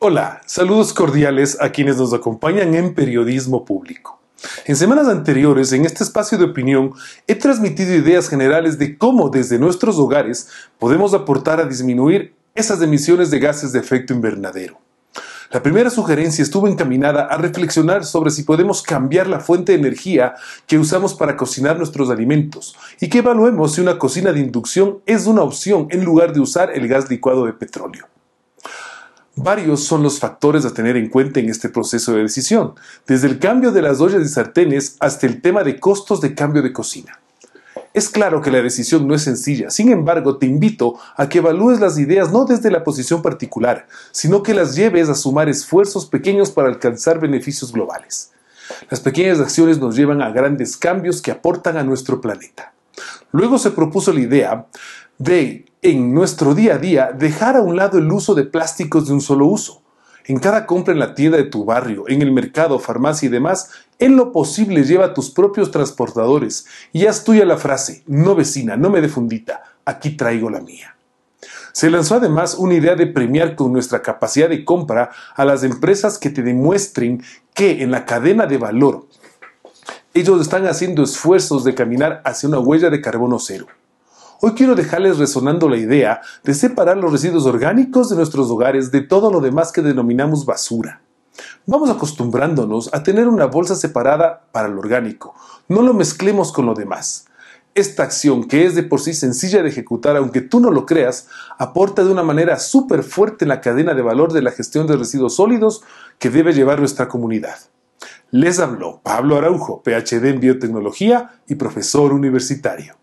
Hola, saludos cordiales a quienes nos acompañan en Periodismo Público. En semanas anteriores, en este espacio de opinión, he transmitido ideas generales de cómo desde nuestros hogares podemos aportar a disminuir esas emisiones de gases de efecto invernadero. La primera sugerencia estuvo encaminada a reflexionar sobre si podemos cambiar la fuente de energía que usamos para cocinar nuestros alimentos y que evaluemos si una cocina de inducción es una opción en lugar de usar el gas licuado de petróleo. Varios son los factores a tener en cuenta en este proceso de decisión, desde el cambio de las ollas y sartenes hasta el tema de costos de cambio de cocina. Es claro que la decisión no es sencilla, sin embargo te invito a que evalúes las ideas no desde la posición particular, sino que las lleves a sumar esfuerzos pequeños para alcanzar beneficios globales. Las pequeñas acciones nos llevan a grandes cambios que aportan a nuestro planeta. Luego se propuso la idea de, en nuestro día a día, dejar a un lado el uso de plásticos de un solo uso. En cada compra en la tienda de tu barrio, en el mercado, farmacia y demás, en lo posible lleva tus propios transportadores y haz tuya la frase, no vecina, no me defundita, aquí traigo la mía. Se lanzó además una idea de premiar con nuestra capacidad de compra a las empresas que te demuestren que en la cadena de valor ellos están haciendo esfuerzos de caminar hacia una huella de carbono cero. Hoy quiero dejarles resonando la idea de separar los residuos orgánicos de nuestros hogares de todo lo demás que denominamos basura. Vamos acostumbrándonos a tener una bolsa separada para lo orgánico. No lo mezclemos con lo demás. Esta acción, que es de por sí sencilla de ejecutar, aunque tú no lo creas, aporta de una manera súper fuerte en la cadena de valor de la gestión de residuos sólidos que debe llevar nuestra comunidad. Les habló Pablo Araujo, PhD en biotecnología y profesor universitario.